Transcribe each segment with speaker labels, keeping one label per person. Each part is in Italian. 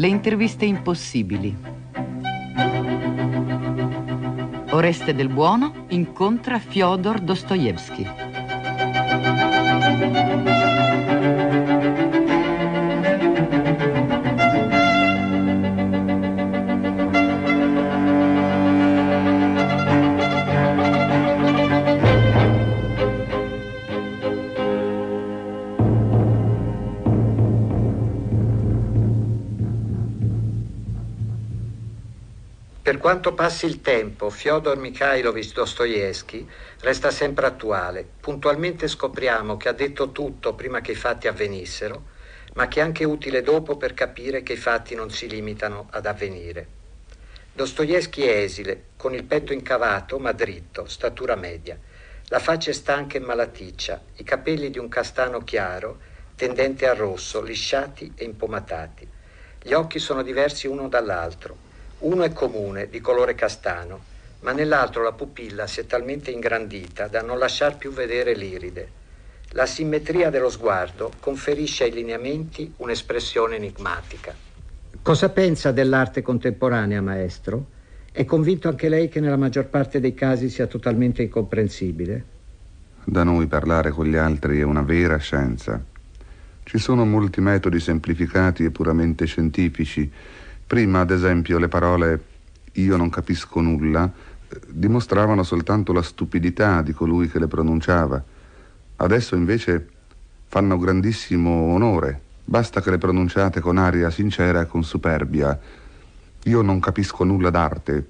Speaker 1: Le interviste impossibili. Oreste del Buono incontra Fyodor Dostoevsky. Quanto passi il tempo, Fyodor Mikhailovich Dostoevsky resta sempre attuale. Puntualmente scopriamo che ha detto tutto prima che i fatti avvenissero, ma che è anche utile dopo per capire che i fatti non si limitano ad avvenire. Dostoevsky è esile, con il petto incavato ma dritto, statura media. La faccia è stanca e malaticcia, i capelli di un castano chiaro, tendente al rosso, lisciati e impomatati. Gli occhi sono diversi uno dall'altro, uno è comune, di colore castano, ma nell'altro la pupilla si è talmente ingrandita da non lasciar più vedere l'iride. La simmetria dello sguardo conferisce ai lineamenti un'espressione enigmatica. Cosa pensa dell'arte contemporanea, maestro? È convinto anche lei che nella maggior parte dei casi sia totalmente incomprensibile?
Speaker 2: Da noi parlare con gli altri è una vera scienza. Ci sono molti metodi semplificati e puramente scientifici Prima, ad esempio, le parole io non capisco nulla eh, dimostravano soltanto la stupidità di colui che le pronunciava. Adesso invece fanno grandissimo onore. Basta che le pronunciate con aria sincera e con superbia. Io non capisco nulla d'arte.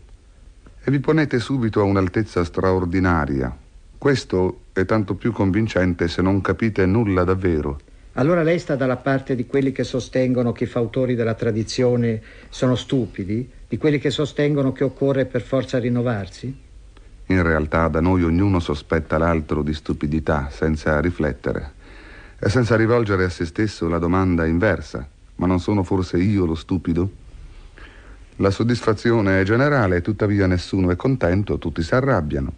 Speaker 2: E vi ponete subito a un'altezza straordinaria. Questo è tanto più convincente se non capite nulla davvero.
Speaker 1: Allora lei sta dalla parte di quelli che sostengono che i fautori della tradizione sono stupidi, di quelli che sostengono che occorre per forza rinnovarsi?
Speaker 2: In realtà da noi ognuno sospetta l'altro di stupidità senza riflettere e senza rivolgere a se stesso la domanda inversa, ma non sono forse io lo stupido? La soddisfazione è generale, tuttavia nessuno è contento, tutti si arrabbiano.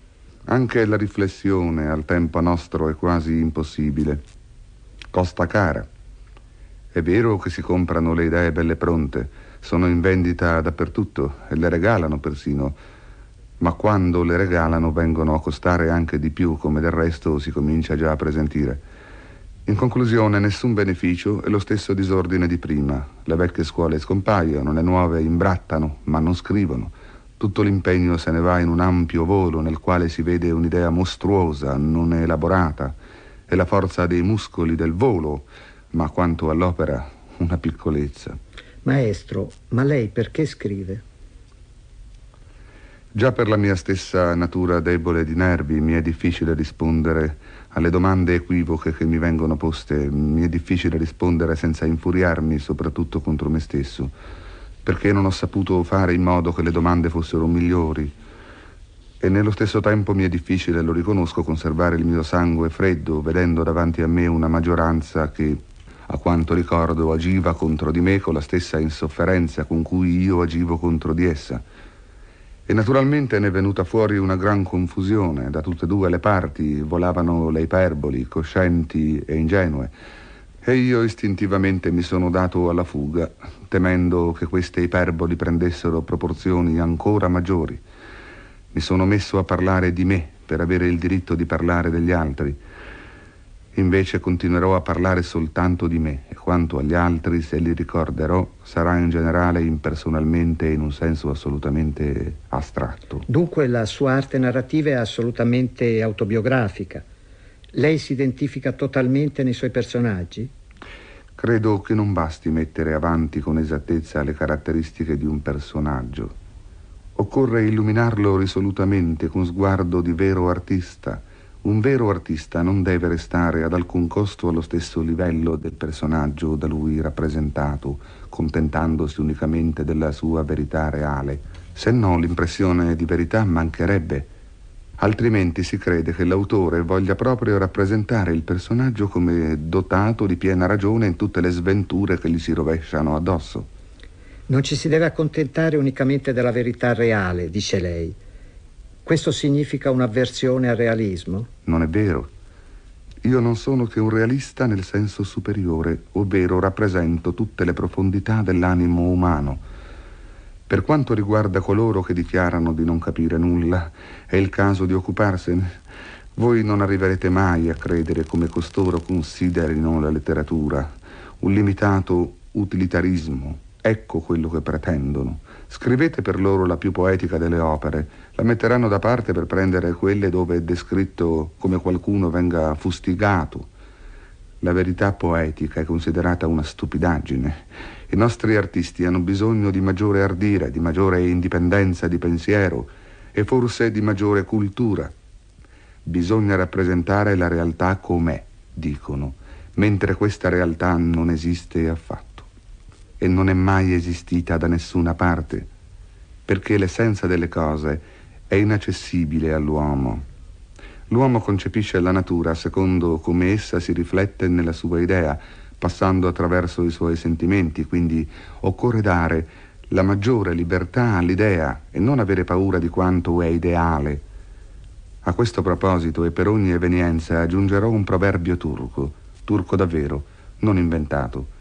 Speaker 2: Anche la riflessione al tempo nostro è quasi impossibile costa cara. È vero che si comprano le idee belle pronte, sono in vendita dappertutto e le regalano persino, ma quando le regalano vengono a costare anche di più, come del resto si comincia già a presentire. In conclusione, nessun beneficio e lo stesso disordine di prima. Le vecchie scuole scompaiono, le nuove imbrattano, ma non scrivono. Tutto l'impegno se ne va in un ampio volo nel quale si vede un'idea mostruosa, non elaborata, è la forza dei muscoli del volo, ma quanto all'opera una piccolezza.
Speaker 1: Maestro, ma lei perché scrive?
Speaker 2: Già per la mia stessa natura debole di nervi mi è difficile rispondere alle domande equivoche che mi vengono poste, mi è difficile rispondere senza infuriarmi, soprattutto contro me stesso, perché non ho saputo fare in modo che le domande fossero migliori, e nello stesso tempo mi è difficile, lo riconosco, conservare il mio sangue freddo vedendo davanti a me una maggioranza che, a quanto ricordo, agiva contro di me con la stessa insofferenza con cui io agivo contro di essa. E naturalmente ne è venuta fuori una gran confusione, da tutte e due le parti volavano le iperboli, coscienti e ingenue, e io istintivamente mi sono dato alla fuga, temendo che queste iperboli prendessero proporzioni ancora maggiori. Mi sono messo a parlare di me per avere il diritto di parlare degli altri. Invece continuerò a parlare soltanto di me e quanto agli altri, se li ricorderò, sarà in generale impersonalmente in un senso assolutamente astratto.
Speaker 1: Dunque la sua arte narrativa è assolutamente autobiografica. Lei si identifica totalmente nei suoi
Speaker 2: personaggi? Credo che non basti mettere avanti con esattezza le caratteristiche di un personaggio Occorre illuminarlo risolutamente con sguardo di vero artista. Un vero artista non deve restare ad alcun costo allo stesso livello del personaggio da lui rappresentato, contentandosi unicamente della sua verità reale, se no l'impressione di verità mancherebbe. Altrimenti si crede che l'autore voglia proprio rappresentare il personaggio come dotato di piena ragione in tutte le sventure che gli si rovesciano addosso.
Speaker 1: Non ci si deve accontentare unicamente della verità reale, dice lei. Questo significa un'avversione al realismo?
Speaker 2: Non è vero. Io non sono che un realista nel senso superiore, ovvero rappresento tutte le profondità dell'animo umano. Per quanto riguarda coloro che dichiarano di non capire nulla, è il caso di occuparsene. Voi non arriverete mai a credere come costoro considerino la letteratura, un limitato utilitarismo Ecco quello che pretendono. Scrivete per loro la più poetica delle opere, la metteranno da parte per prendere quelle dove è descritto come qualcuno venga fustigato. La verità poetica è considerata una stupidaggine. I nostri artisti hanno bisogno di maggiore ardire, di maggiore indipendenza di pensiero e forse di maggiore cultura. Bisogna rappresentare la realtà com'è, dicono, mentre questa realtà non esiste affatto e non è mai esistita da nessuna parte, perché l'essenza delle cose è inaccessibile all'uomo. L'uomo concepisce la natura secondo come essa si riflette nella sua idea, passando attraverso i suoi sentimenti, quindi occorre dare la maggiore libertà all'idea e non avere paura di quanto è ideale. A questo proposito e per ogni evenienza aggiungerò un proverbio turco, turco davvero, non inventato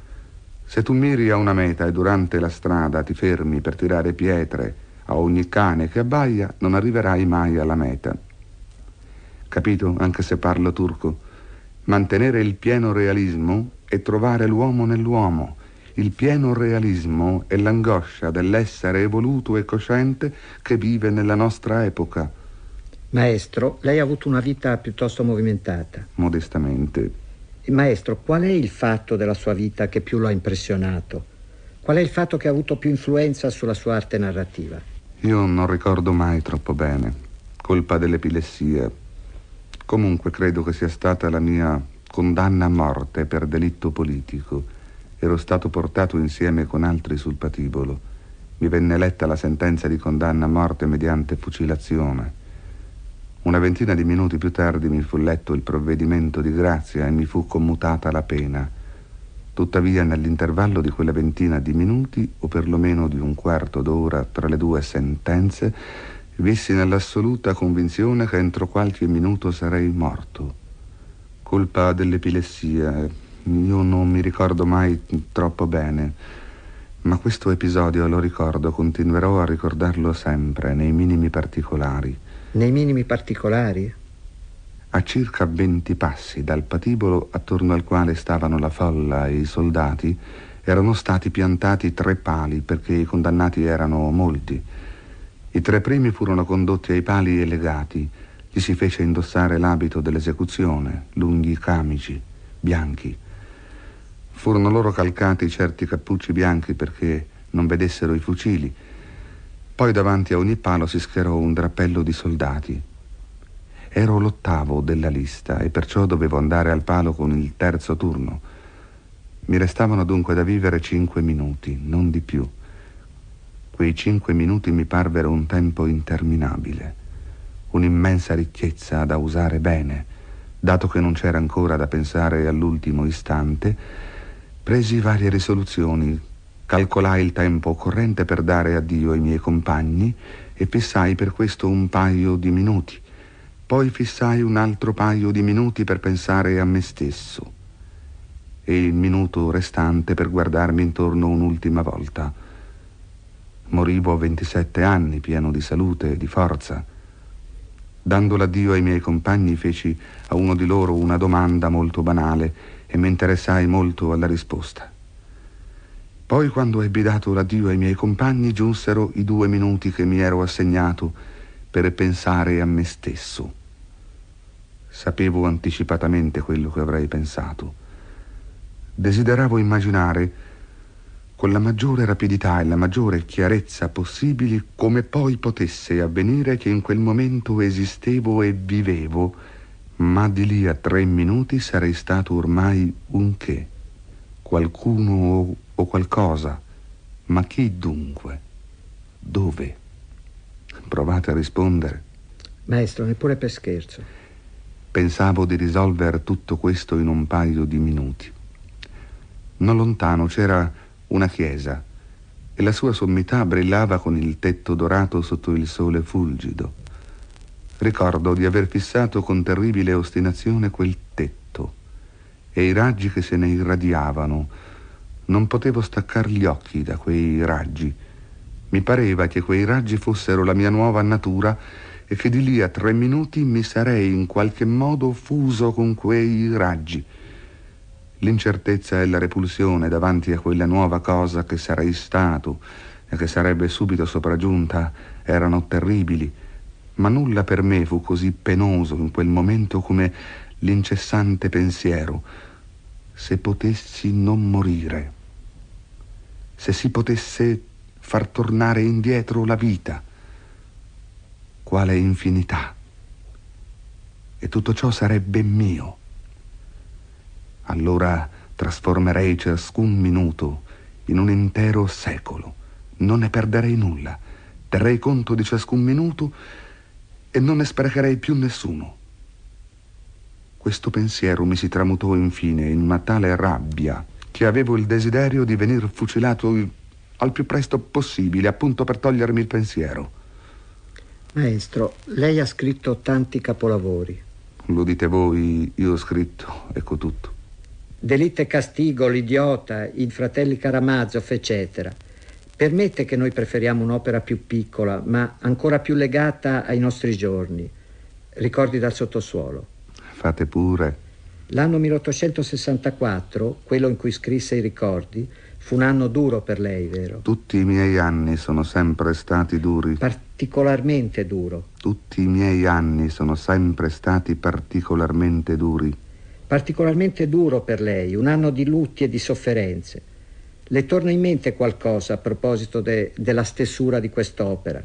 Speaker 2: se tu miri a una meta e durante la strada ti fermi per tirare pietre a ogni cane che abbaia, non arriverai mai alla meta. Capito, anche se parlo turco, mantenere il pieno realismo è trovare l'uomo nell'uomo. Il pieno realismo è l'angoscia dell'essere evoluto e cosciente che vive nella nostra epoca.
Speaker 1: Maestro,
Speaker 2: lei ha avuto una vita piuttosto movimentata. Modestamente, Maestro,
Speaker 1: qual è il fatto della sua vita che più lo ha impressionato? Qual è il fatto che ha avuto più influenza sulla sua arte narrativa?
Speaker 2: Io non ricordo mai troppo bene. Colpa dell'epilessia. Comunque credo che sia stata la mia condanna a morte per delitto politico. Ero stato portato insieme con altri sul patibolo. Mi venne letta la sentenza di condanna a morte mediante fucilazione. Una ventina di minuti più tardi mi fu letto il provvedimento di grazia e mi fu commutata la pena. Tuttavia, nell'intervallo di quella ventina di minuti, o perlomeno di un quarto d'ora tra le due sentenze, vissi nell'assoluta convinzione che entro qualche minuto sarei morto. Colpa dell'epilessia, io non mi ricordo mai troppo bene, ma questo episodio lo ricordo, continuerò a ricordarlo sempre, nei minimi particolari nei minimi particolari. A circa venti passi dal patibolo attorno al quale stavano la folla e i soldati, erano stati piantati tre pali perché i condannati erano molti. I tre primi furono condotti ai pali e legati. Gli si fece indossare l'abito dell'esecuzione, lunghi camici, bianchi. Furono loro calcati certi cappucci bianchi perché non vedessero i fucili poi davanti a ogni palo si schierò un drappello di soldati. Ero l'ottavo della lista e perciò dovevo andare al palo con il terzo turno. Mi restavano dunque da vivere cinque minuti, non di più. Quei cinque minuti mi parvero un tempo interminabile, un'immensa ricchezza da usare bene, dato che non c'era ancora da pensare all'ultimo istante, presi varie risoluzioni Calcolai il tempo occorrente per dare addio ai miei compagni e fissai per questo un paio di minuti. Poi fissai un altro paio di minuti per pensare a me stesso e il minuto restante per guardarmi intorno un'ultima volta. Morivo a 27 anni, pieno di salute e di forza. Dando l'addio ai miei compagni feci a uno di loro una domanda molto banale e mi interessai molto alla risposta. Poi, quando ebbi dato l'addio ai miei compagni, giunsero i due minuti che mi ero assegnato per pensare a me stesso. Sapevo anticipatamente quello che avrei pensato. Desideravo immaginare con la maggiore rapidità e la maggiore chiarezza possibili come poi potesse avvenire che in quel momento esistevo e vivevo, ma di lì a tre minuti sarei stato ormai un che, qualcuno o o qualcosa. Ma chi dunque? Dove? Provate a rispondere.
Speaker 1: Maestro, neppure per scherzo.
Speaker 2: Pensavo di risolvere tutto questo in un paio di minuti. Non lontano c'era una chiesa e la sua sommità brillava con il tetto dorato sotto il sole fulgido. Ricordo di aver fissato con terribile ostinazione quel tetto e i raggi che se ne irradiavano non potevo staccar gli occhi da quei raggi. Mi pareva che quei raggi fossero la mia nuova natura e che di lì a tre minuti mi sarei in qualche modo fuso con quei raggi. L'incertezza e la repulsione davanti a quella nuova cosa che sarei stato e che sarebbe subito sopraggiunta erano terribili, ma nulla per me fu così penoso in quel momento come l'incessante pensiero se potessi non morire se si potesse far tornare indietro la vita. Quale infinità. E tutto ciò sarebbe mio. Allora trasformerei ciascun minuto in un intero secolo. Non ne perderei nulla. Terrei conto di ciascun minuto e non ne sprecherei più nessuno. Questo pensiero mi si tramutò infine in una tale rabbia che avevo il desiderio di venir fucilato al più presto possibile, appunto per togliermi il pensiero.
Speaker 1: Maestro, lei ha scritto tanti capolavori.
Speaker 2: Lo dite voi, io ho scritto, ecco tutto.
Speaker 1: Delitto e castigo, l'idiota, i fratelli Karamazov, eccetera. Permette che noi preferiamo un'opera più piccola, ma ancora più legata ai nostri giorni. Ricordi dal sottosuolo.
Speaker 2: Fate pure.
Speaker 1: L'anno 1864,
Speaker 2: quello in cui scrisse i ricordi, fu un anno duro per lei, vero? Tutti i miei anni sono sempre stati duri. Particolarmente duro. Tutti i miei anni sono sempre stati particolarmente duri.
Speaker 1: Particolarmente duro per lei, un anno di lutti e di sofferenze. Le torna in mente qualcosa a proposito de, della stesura di quest'opera?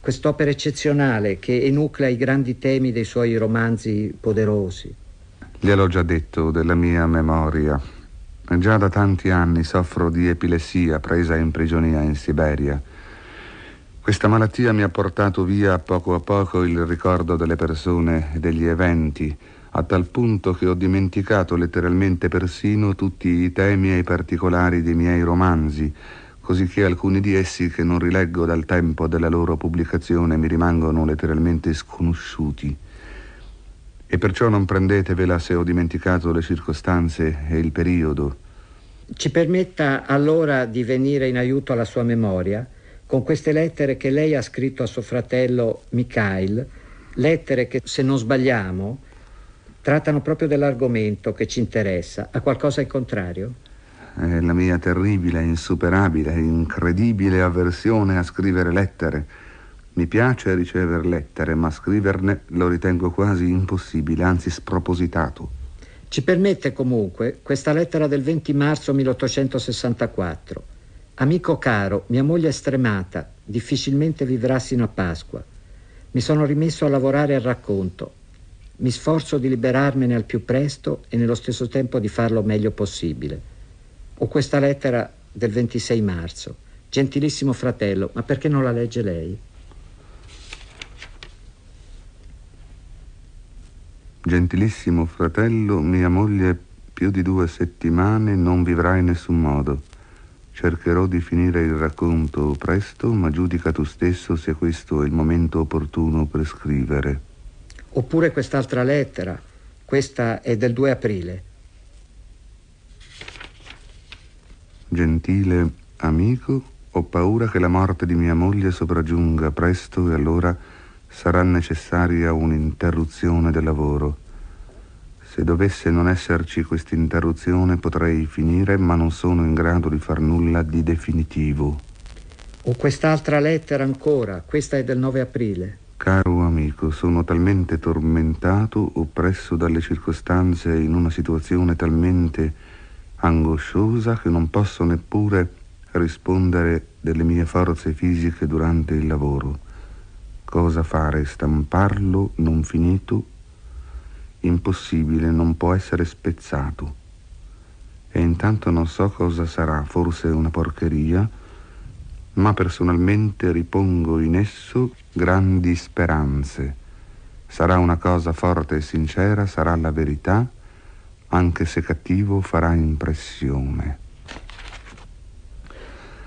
Speaker 1: Quest'opera eccezionale che enuclea i grandi temi dei suoi romanzi poderosi.
Speaker 2: Gliel'ho già detto della mia memoria. Già da tanti anni soffro di epilessia presa in prigionia in Siberia. Questa malattia mi ha portato via poco a poco il ricordo delle persone e degli eventi, a tal punto che ho dimenticato letteralmente persino tutti i temi e i particolari dei miei romanzi, così che alcuni di essi che non rileggo dal tempo della loro pubblicazione mi rimangono letteralmente sconosciuti e perciò non prendetevela se ho dimenticato le circostanze e il periodo.
Speaker 1: Ci permetta allora di venire in aiuto alla sua memoria con queste lettere che lei ha scritto a suo fratello Mikhail, lettere che, se non sbagliamo, trattano proprio dell'argomento che ci interessa. Ha qualcosa in contrario?
Speaker 2: È la mia terribile, insuperabile, incredibile avversione a scrivere lettere. Mi piace ricever lettere, ma scriverne lo ritengo quasi impossibile, anzi spropositato. Ci permette comunque
Speaker 1: questa lettera del 20 marzo 1864. Amico caro, mia moglie è stremata, difficilmente vivrà sino a Pasqua. Mi sono rimesso a lavorare al racconto. Mi sforzo di liberarmene al più presto e nello stesso tempo di farlo meglio possibile. Ho questa lettera del 26 marzo. Gentilissimo fratello, ma perché non la legge lei?
Speaker 2: Gentilissimo fratello, mia moglie più di due settimane non vivrà in nessun modo. Cercherò di finire il racconto presto, ma giudica tu stesso se questo è il momento opportuno per scrivere.
Speaker 1: Oppure quest'altra lettera. Questa è del 2 aprile.
Speaker 2: Gentile amico, ho paura che la morte di mia moglie sopraggiunga presto e allora sarà necessaria un'interruzione del lavoro. Se dovesse non esserci quest'interruzione potrei finire, ma non sono in grado di far nulla di definitivo.
Speaker 1: O quest'altra lettera ancora, questa è del 9 aprile.
Speaker 2: Caro amico, sono talmente tormentato, oppresso dalle circostanze in una situazione talmente angosciosa che non posso neppure rispondere delle mie forze fisiche durante il lavoro. Cosa fare? Stamparlo non finito? Impossibile, non può essere spezzato. E intanto non so cosa sarà, forse una porcheria, ma personalmente ripongo in esso grandi speranze. Sarà una cosa forte e sincera, sarà la verità, anche se cattivo farà impressione.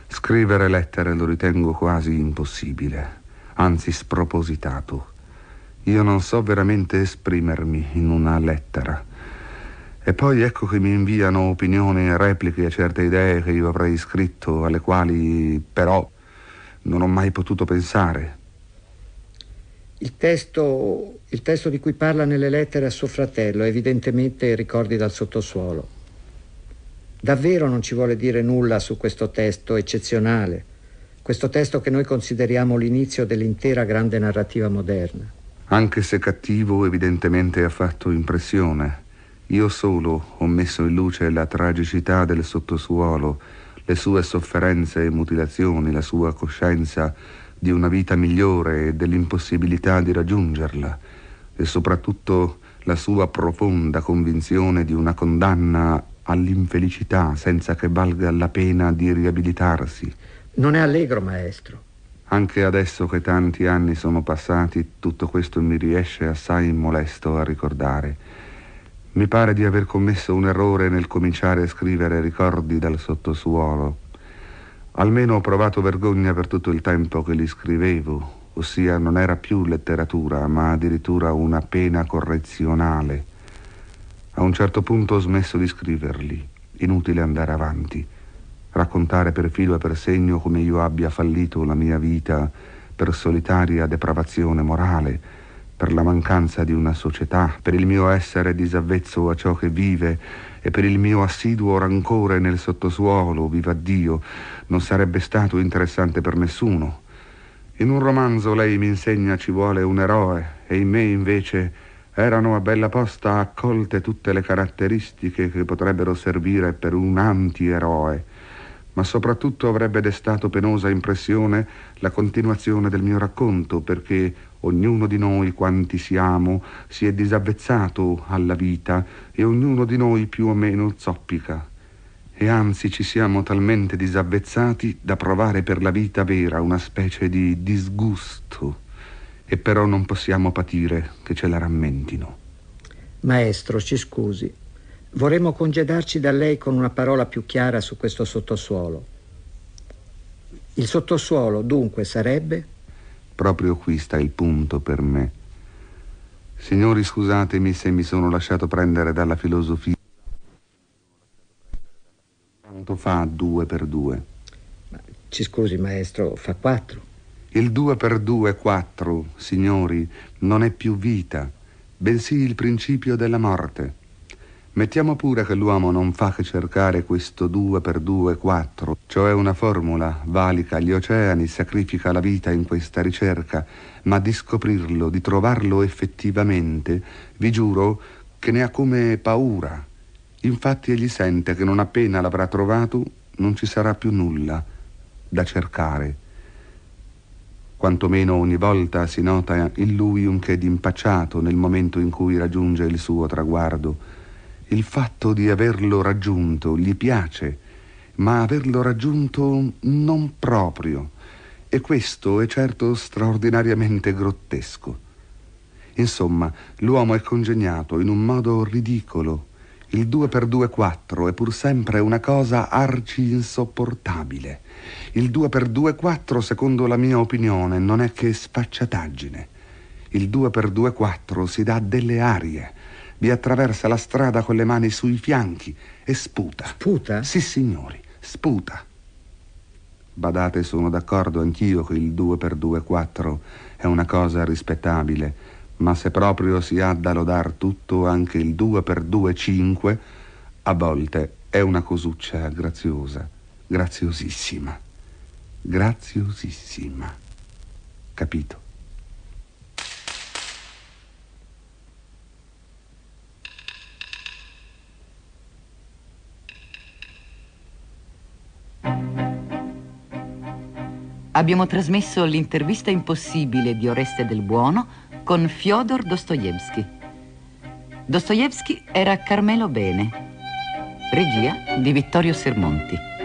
Speaker 2: Scrivere lettere lo ritengo quasi impossibile anzi spropositato. Io non so veramente esprimermi in una lettera. E poi ecco che mi inviano opinioni e repliche a certe idee che io avrei scritto, alle quali però non ho mai potuto pensare.
Speaker 1: Il testo, il testo di cui parla nelle lettere a suo fratello, evidentemente ricordi dal sottosuolo. Davvero non ci vuole dire nulla su questo testo eccezionale questo testo che noi consideriamo l'inizio dell'intera grande narrativa moderna.
Speaker 2: Anche se cattivo, evidentemente ha fatto impressione. Io solo ho messo in luce la tragicità del sottosuolo, le sue sofferenze e mutilazioni, la sua coscienza di una vita migliore e dell'impossibilità di raggiungerla, e soprattutto la sua profonda convinzione di una condanna all'infelicità senza che valga la pena di riabilitarsi.
Speaker 1: Non è allegro, maestro.
Speaker 2: Anche adesso che tanti anni sono passati, tutto questo mi riesce assai molesto a ricordare. Mi pare di aver commesso un errore nel cominciare a scrivere ricordi dal sottosuolo. Almeno ho provato vergogna per tutto il tempo che li scrivevo, ossia non era più letteratura, ma addirittura una pena correzionale. A un certo punto ho smesso di scriverli, inutile andare avanti raccontare per filo e per segno come io abbia fallito la mia vita per solitaria depravazione morale, per la mancanza di una società, per il mio essere disavvezzo a ciò che vive e per il mio assiduo rancore nel sottosuolo, viva Dio, non sarebbe stato interessante per nessuno. In un romanzo lei mi insegna ci vuole un eroe e in me invece erano a bella posta accolte tutte le caratteristiche che potrebbero servire per un antieroe ma soprattutto avrebbe destato penosa impressione la continuazione del mio racconto, perché ognuno di noi, quanti siamo, si è disavvezzato alla vita e ognuno di noi più o meno zoppica. E anzi ci siamo talmente disavvezzati da provare per la vita vera una specie di disgusto, e però non possiamo patire che ce la rammentino.
Speaker 1: Maestro, ci scusi, Vorremmo congedarci da lei con una parola più chiara su questo sottosuolo. Il sottosuolo dunque sarebbe...
Speaker 2: Proprio qui sta il punto per me. Signori, scusatemi se mi sono lasciato prendere dalla filosofia. Quanto fa due per due? Ma, ci scusi, maestro, fa quattro. Il due per due, quattro, signori, non è più vita, bensì il principio della morte. Mettiamo pure che l'uomo non fa che cercare questo 2 per 2 4, cioè una formula, valica gli oceani, sacrifica la vita in questa ricerca, ma di scoprirlo, di trovarlo effettivamente, vi giuro che ne ha come paura. Infatti egli sente che non appena l'avrà trovato non ci sarà più nulla da cercare. Quantomeno ogni volta si nota in lui un che d'impacciato nel momento in cui raggiunge il suo traguardo il fatto di averlo raggiunto gli piace, ma averlo raggiunto non proprio. E questo è certo straordinariamente grottesco. Insomma, l'uomo è congegnato in un modo ridicolo. Il 2 per 2 4 è pur sempre una cosa arci insopportabile. Il 2 per 2 4, secondo la mia opinione, non è che sfacciataggine. Il 2 per 2 4 si dà delle arie vi attraversa la strada con le mani sui fianchi e sputa. Sputa? Sì, signori, sputa. Badate, sono d'accordo anch'io che il 2 per 2 4 è una cosa rispettabile, ma se proprio si ha da lodar tutto, anche il 2 per 2 5 a volte è una cosuccia graziosa, graziosissima, graziosissima. Capito?
Speaker 1: abbiamo trasmesso l'intervista impossibile di Oreste del Buono con Fyodor Dostoevsky. Dostoevsky era Carmelo Bene. Regia di Vittorio Sermonti.